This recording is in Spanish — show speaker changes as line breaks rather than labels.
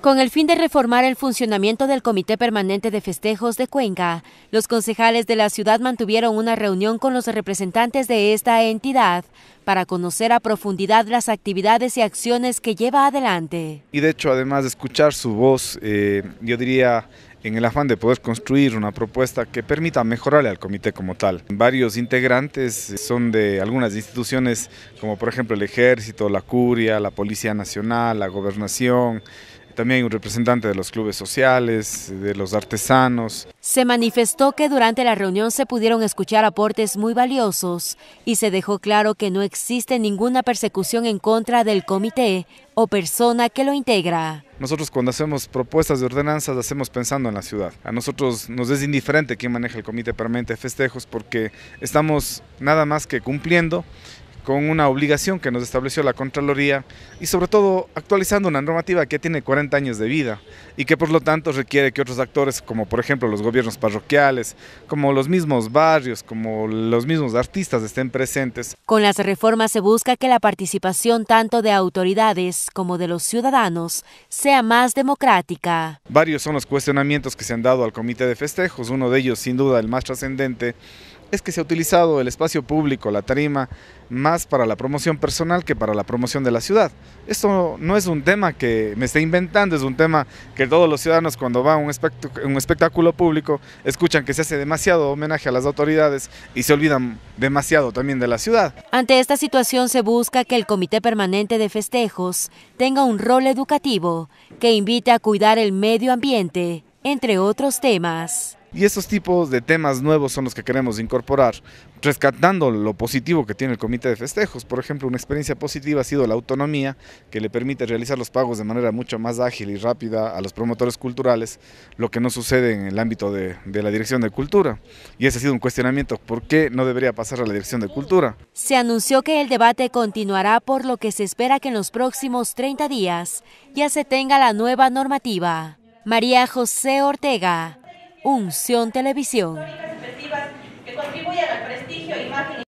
Con el fin de reformar el funcionamiento del Comité Permanente de Festejos de Cuenca, los concejales de la ciudad mantuvieron una reunión con los representantes de esta entidad para conocer a profundidad las actividades y acciones que lleva adelante.
Y de hecho, además de escuchar su voz, eh, yo diría en el afán de poder construir una propuesta que permita mejorarle al comité como tal. Varios integrantes son de algunas instituciones como por ejemplo el Ejército, la Curia, la Policía Nacional, la Gobernación, también un representante de los clubes sociales, de los artesanos.
Se manifestó que durante la reunión se pudieron escuchar aportes muy valiosos y se dejó claro que no existe ninguna persecución en contra del comité o persona que lo integra.
Nosotros cuando hacemos propuestas de ordenanzas hacemos pensando en la ciudad. A nosotros nos es indiferente quién maneja el Comité Permanente de Festejos porque estamos nada más que cumpliendo con una obligación que nos estableció la Contraloría y sobre todo actualizando una normativa que tiene 40 años de vida y que por lo tanto requiere que otros actores como por ejemplo los gobiernos parroquiales, como los mismos barrios, como los mismos artistas estén presentes.
Con las reformas se busca que la participación tanto de autoridades como de los ciudadanos sea más democrática.
Varios son los cuestionamientos que se han dado al comité de festejos, uno de ellos sin duda el más trascendente es que se ha utilizado el espacio público, la tarima, más para la promoción personal que para la promoción de la ciudad. Esto no es un tema que me esté inventando, es un tema que todos los ciudadanos cuando van a un, un espectáculo público escuchan que se hace demasiado homenaje a las autoridades y se olvidan demasiado también de la ciudad.
Ante esta situación se busca que el Comité Permanente de Festejos tenga un rol educativo que invite a cuidar el medio ambiente, entre otros temas.
Y esos tipos de temas nuevos son los que queremos incorporar, rescatando lo positivo que tiene el comité de festejos. Por ejemplo, una experiencia positiva ha sido la autonomía, que le permite realizar los pagos de manera mucho más ágil y rápida a los promotores culturales, lo que no sucede en el ámbito de, la Dirección de Cultura. Y ese ha sido un cuestionamiento, ¿por qué no debería pasar a la Dirección de Cultura?
Se anunció que el debate continuará, por lo que se espera que en los próximos 30 días ya se tenga la nueva normativa. María José Ortega, Unción Televisión.